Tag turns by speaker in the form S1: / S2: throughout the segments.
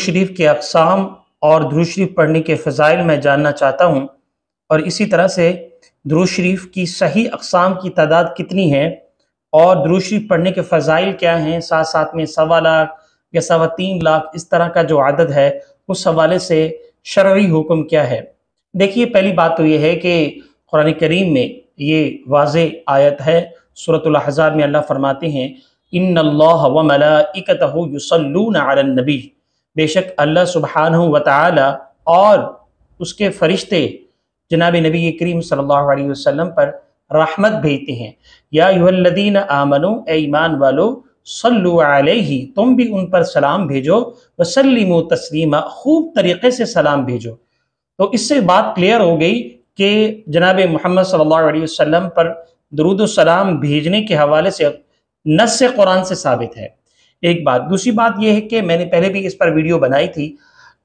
S1: शरीफ के अकसाम और दुरुज शरीफ पढ़ने के फ़जाइल मैं जानना चाहता हूँ और इसी तरह से दुरुज शरीफ की सही अकसाम की तादाद कितनी है और दुरुज शरीफ पढ़ने के फ़जाइल क्या हैं साथ साथ में सवा लाख या सवा तीन लाख इस तरह का जो आदत है उस हवाले से शर्य हुक्म क्या है देखिए पहली बात तो ये है कि कुरान करीम में ये वाज आयत है सूरतलहज़ार में अल्लाह फरमाते हैं इन अल्लाह वमला इकतह युसलून बेशक अल्लाह सुबहान व और उसके फरिश्ते जनाब नबी करीम सल्लल्लाहु अलैहि वसल्लम पर रहमत भेजते हैं या युल्लदीन आमनो ईमान वालो सल ही तुम भी उन पर सलाम भेजो वसलीम तस्लीमा खूब तरीके से सलाम भेजो तो इससे बात क्लियर हो गई कि जनाब मोहम्मद सल्लल्लाहु अलैहि वसल्लम पर दरुद सलाम भेजने के हवाले से नस कुरान से साबित है एक बात दूसरी बात यह है कि मैंने पहले भी इस पर वीडियो बनाई थी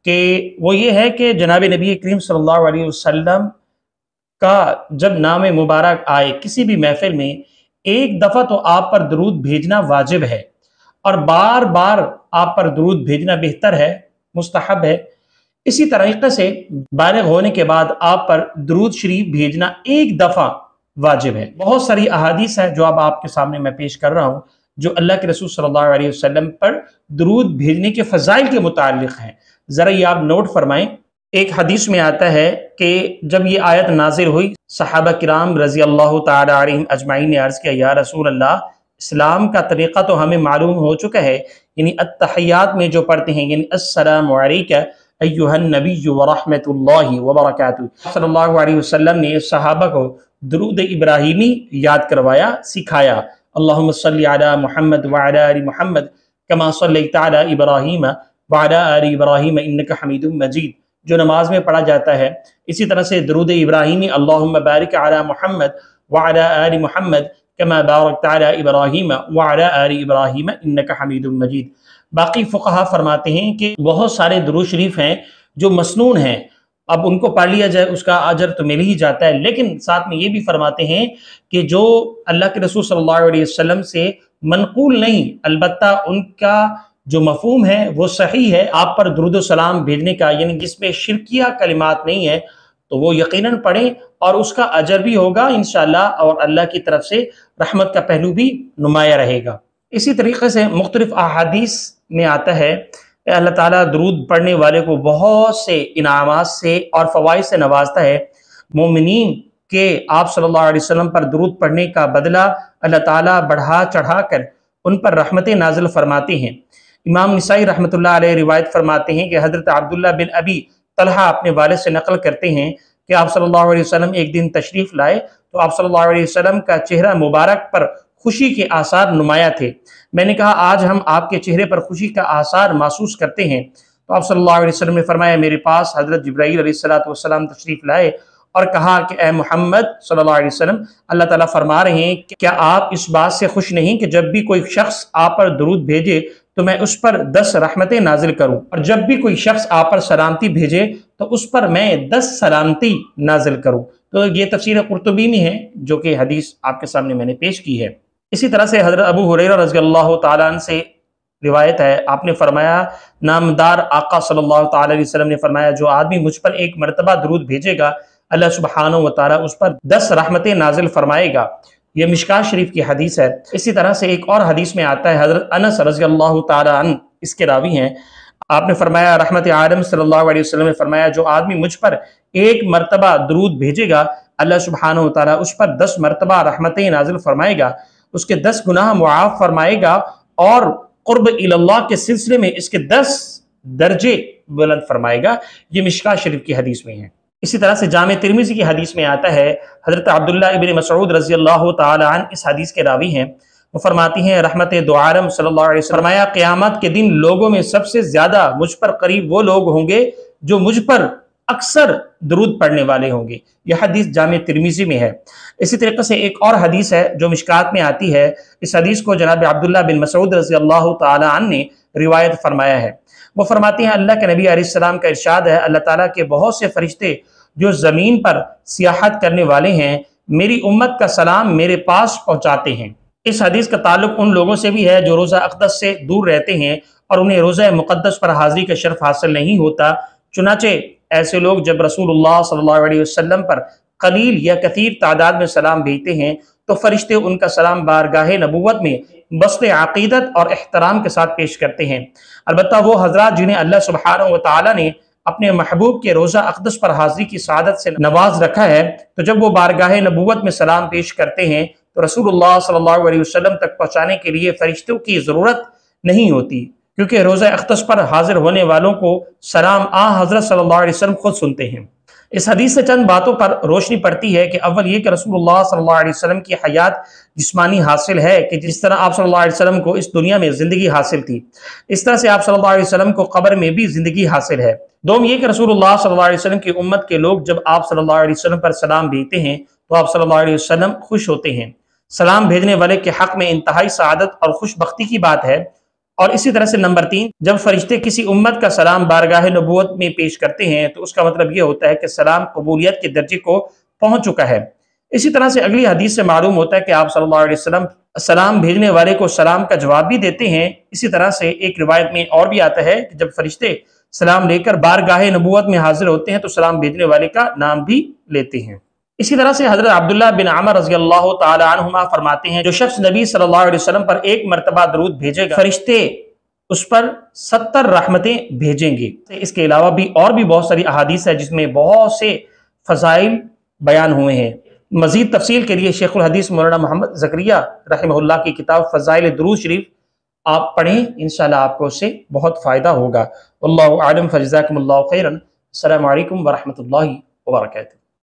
S1: कि वो ये है कि जनाब नबी करीम सल्लल्लाहु अलैहि वसल्लम का जब नाम मुबारक आए किसी भी महफिल में एक दफ़ा तो आप पर दरूद भेजना वाजिब है और बार बार आप पर दरूद भेजना बेहतर है मुस्तहब है इसी तरीके से बालग होने के बाद आप पर दरूद शरीफ भेजना एक दफ़ा वाजिब है बहुत सारी अहादीस है जो अब आपके सामने मैं पेश कर रहा हूँ जो अल्लाह के रसूल सल्लल्लाहु अलैहि वसल्लम पर दरूद भेजने के फ़जाइल के मुतक़ हैं ज़रा ये आप नोट फरमाएं एक हदीस में आता है कि जब ये आयत नाजिर हुई सहाबा कराम रज़ी अल्लाह तम अजमाई ने अर्ज़ किया या रसूल अल्लाह इस्लाम का तरीक़ा तो हमें मालूम हो चुका है यानी अतहयात में जो पढ़ते हैं यानी असलम नबी वरहमत वबरक सल्ला वसम ने सहाबा को दरुद इब्राहिमी याद करवाया सिखाया وعلى ال محمد كما صليت على ابراهيم इब्राहिम ال ابراهيم انك حميد مجيد जो नमाज में पढ़ा जाता है इसी तरह से दरुद इब्राहिमी अल्लाम बारिक आला महमद वाल महमद कमा बारक ताली इब्राहिम वाल इब्राहिम इनका हमीद मजीद बाकी फ़ुका फरमाते हैं कि बहुत सारे शरीफ हैं जो मसनून हैं अब उनको पा लिया जाए उसका अजर तो मिल ही जाता है लेकिन साथ में ये भी फरमाते हैं कि जो अल्लाह के रसूल सल्लल्लाहु अलैहि वसल्लम से मनकूल नहीं अलबत् उनका जो मफहम है वो सही है आप पर दुरुद सलाम भेजने का यानी जिसमें शिरकिया कलिमात नहीं है तो वो यकीनन पढ़ें और उसका अजर भी होगा इन और अल्लाह की तरफ से रहमत का पहलू भी नुमाया रहेगा इसी तरीके से मुख्तलिफ अहादीस में आता है अल्लाह ताला दरूद पढ़ने वाले को बहुत से इनाम से और फ़वाद से नवाजता है मोमिन के आप सल्लल्लाहु अलैहि वसल्लम पर दरूद पढ़ने का बदला अल्लाह ताला बढ़ा चढ़ा कर उन पर रहमत नाजिल फरमाते हैं इमाम नसाई रहमत रिवायत फरमाते हैं कि हज़रत अब्दुल्ला बिन अबी तलहा अपने वाले से नकल करते हैं कि आप सल्लल्लाहु अलैहि वसल्लम एक दिन तशरीफ़ लाए तो आप सल्लल्लाहु अलैहि वसल्लम का चेहरा मुबारक पर खुशी के आसार नुमाया थे मैंने कहा आज हम आपके चेहरे पर खुशी का आसार महसूस करते हैं तो आप सल्लल्लाहु अलैहि वसल्लम ने फरमाया मेरे पास हज़रत जब्राईल सलाम तशरीफ़ लाए और कहा कि ए मोहम्मद सल्लल्लाहु अलैहि वसल्लम अल्लाह ताला फरमा रहे हैं कि क्या आप इस बात से खुश नहीं कि जब भी कोई शख्स आप पर दरूद भेजे तो मैं उस पर दस रहमतें नाजिल करूं और जब भी कोई शख्स आप पर सलामती भेजे तो उस पर मैं दस सलामती नाजिल करूं तो ये तफसीर कुरतबी में है जो कि हदीस आपके सामने मैंने पेश की है इसी तरह से हजरत अबू हुरैरा रजी तन से रिवायत है आपने फरमाया नामदार आका सल्लल्लाहु अलैहि वसल्लम ने फरमाया जो आदमी मुझ पर एक मरतबा दरूद भेजेगा अल्लाह सुबहान वाली उस पर दस रहमत नाजिल फरमाएगा यह मिशका शरीफ की हदीस है इसी तरह से एक और हदीस में आता है हजरत अनस रजी अल्लाह तन इसके रावी हैं आपने फरमाया रहमत आलम सल्लल्लाहु ने फरमाया जो आदमी मुझ पर एक मरतबा दरूद भेजेगा अल्लाह सुबहान तारा उस पर दस मरतबा रहमत नाजिल फरमाएगा उसके दस गुनाह मुआफ़ फरमाएगा और कुर्ब इल्लाह के सिलसिले में इसके दस दर्जे बुलंद फरमाएगा ये मिशका शरीफ की हदीस में है इसी तरह से जाम तिरमिजी की हदीस में आता है हज़रत अब्दुल्ला इबिन मसूद रजी अल्लाह तन इस हदीस के रावी हैं वो फरमाती हैं रहमत दोआरम सल्लल्लाहु फरमाया क़यामत के दिन लोगों में सबसे ज़्यादा मुझ पर करीब वो लोग होंगे जो मुझ पर अक्सर दरूद पढ़ने वाले होंगे यह हदीस जाम तिरमीजी में है इसी तरीके से एक और हदीस है जो मिशकात में आती है इस हदीस को जनाब अब्दुल्ला बिन मसूद रजी अल्लाह तन ने रिवायत फरमाया है वो फरमाते हैं अल्लाह के नबी आसमाम का इरशाद है अल्लाह ताला के बहुत से फरिश्ते जो ज़मीन पर सियाहत करने वाले हैं मेरी उम्मत का सलाम मेरे पास पहुँचाते हैं इस हदीस का ताल्लुक उन लोगों से भी है जो रोज़ा अकदस से दूर रहते हैं और उन्हें रोज़ा मुक़दस पर हाजिरी का शर्फ हासिल नहीं होता चुनाचे ऐसे लोग जब रसूल सल्लल्लाहु पर कलील या कतीर तादाद में सलाम भेजते हैं तो फरिश्ते उनका सलाम बारगाह नबूत में बसत अकीदत और अहतराम के साथ पेश करते हैं अलबत् वो हज़रा जिन्हें अल्लाह सुबहान व ताली ने अपने महबूब के रोज़ा अकदस पर हाजिरी की शादत से नवाज रखा है तो जब वो बारगाह नबूत में सलाम पेश करते हैं तो रसूल सल्ला अलैहि तक पहुँचाने के लिए फरिश्तों की ज़रूरत नहीं होती क्योंकि रोज़ा अख्तस पर हाजिर होने वालों को सलाम आ हज़रत सल्लल्लाहु अलैहि वसल्लम खुद सुनते हैं इस हदीस से चंद बातों पर रोशनी पड़ती है कि अव्वल ये कि रसूलुल्लाह सल्लल्लाहु अलैहि वसल्लम की हयात जिस्मानी हासिल है कि जिस तरह आप सल्लल्लाहु अलैहि वसल्लम को इस दुनिया में ज़िंदगी हासिल थी इस तरह से आप सल्लल्लाहु अलैहि वसल्लम को कब्र में भी ज़िंदगी हासिल है दोम ये कि रसूलुल्लाह सल्लल्लाहु अलैहि वसल्लम की उम्मत के लोग जब आप सल्लल्लाहु अलैहि वसल्लम पर सलाम भेजते हैं तो आप सल्लल्लाहु अलैहि वसल्लम खुश होते हैं सलाम भेजने वाले के हक़ में इंतहाई सआदत और खुशबख्ती की बात है और इसी तरह से नंबर तीन जब फरिश्ते किसी उम्मत का सलाम बारगाह नबूत में पेश करते हैं तो उसका मतलब यह होता है कि सलाम कबूलियत के दर्जे को पहुंच चुका है इसी तरह से अगली हदीस से मालूम होता है कि आप सल्लल्लाहु अलैहि वसल्लम सलाम भेजने वाले को सलाम का जवाब भी देते हैं इसी तरह से एक रिवायत में और भी आता है कि जब फरिश्ते सलाम लेकर बारगाह नबूत में हाजिर होते हैं तो सलाम भेजने वाले का नाम भी लेते हैं इसी तरह से हज़रत अब्दुल्ला बिन आमर रजी अल्लाह फरमाते हैं जो शख्स नबी सल्लल्लाहु अलैहि वसल्लम पर एक मरतबा दरूद भेजेगा फरिश्ते उस पर सत्तर रहमतें भेजेंगे इसके अलावा भी और भी बहुत सारी अहादीस है जिसमें बहुत से फ़जाइल बयान हुए हैं मजीद तफसील के लिए शेख हदीस मौलाना मोहम्मद जकरिया रहमल्ला की किताब फ़जाइल दरूज शरीफ आप पढ़ें इन आपको उससे बहुत फ़ायदा होगा अल्लाह आलम फ़जाकमल्ला खैरन अल्लाम वरहमल वर्क